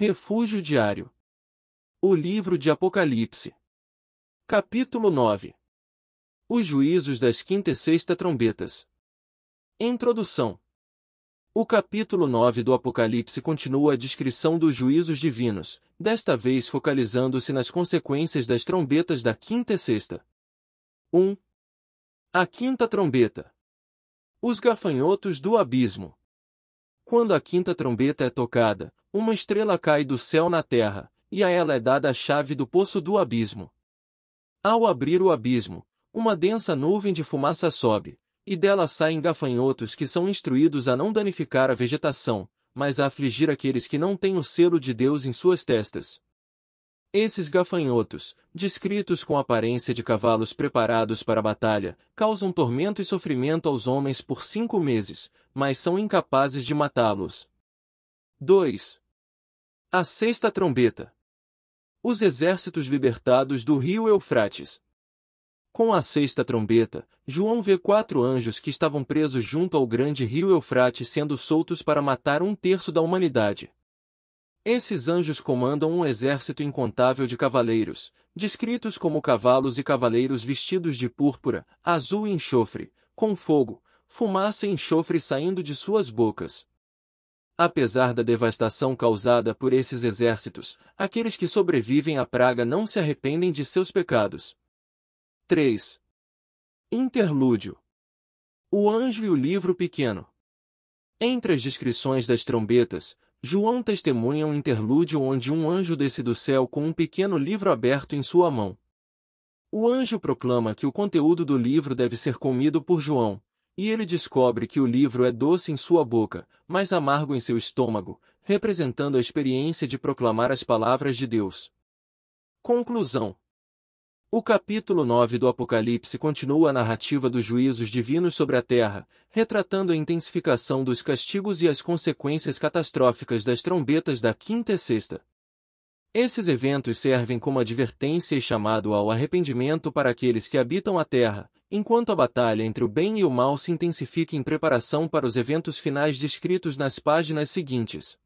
Refúgio diário. O livro de Apocalipse. Capítulo 9. Os juízos das quinta e sexta trombetas. Introdução. O capítulo 9 do Apocalipse continua a descrição dos juízos divinos, desta vez focalizando-se nas consequências das trombetas da quinta e sexta. 1. A quinta trombeta. Os gafanhotos do abismo. Quando a quinta trombeta é tocada, uma estrela cai do céu na terra, e a ela é dada a chave do poço do abismo. Ao abrir o abismo, uma densa nuvem de fumaça sobe, e dela saem gafanhotos que são instruídos a não danificar a vegetação, mas a afligir aqueles que não têm o selo de Deus em suas testas. Esses gafanhotos, descritos com aparência de cavalos preparados para a batalha, causam tormento e sofrimento aos homens por cinco meses, mas são incapazes de matá-los. 2. A Sexta Trombeta Os exércitos libertados do rio Eufrates. Com a sexta trombeta, João vê quatro anjos que estavam presos junto ao grande rio Eufrates sendo soltos para matar um terço da humanidade. Esses anjos comandam um exército incontável de cavaleiros, descritos como cavalos e cavaleiros vestidos de púrpura, azul e enxofre, com fogo, fumaça e enxofre saindo de suas bocas. Apesar da devastação causada por esses exércitos, aqueles que sobrevivem à praga não se arrependem de seus pecados. 3. Interlúdio O Anjo e o Livro Pequeno Entre as descrições das trombetas, João testemunha um interlúdio onde um anjo desce do céu com um pequeno livro aberto em sua mão. O anjo proclama que o conteúdo do livro deve ser comido por João, e ele descobre que o livro é doce em sua boca, mas amargo em seu estômago, representando a experiência de proclamar as palavras de Deus. Conclusão o capítulo 9 do Apocalipse continua a narrativa dos juízos divinos sobre a terra, retratando a intensificação dos castigos e as consequências catastróficas das trombetas da quinta e sexta. Esses eventos servem como advertência e chamado ao arrependimento para aqueles que habitam a terra, enquanto a batalha entre o bem e o mal se intensifica em preparação para os eventos finais descritos nas páginas seguintes.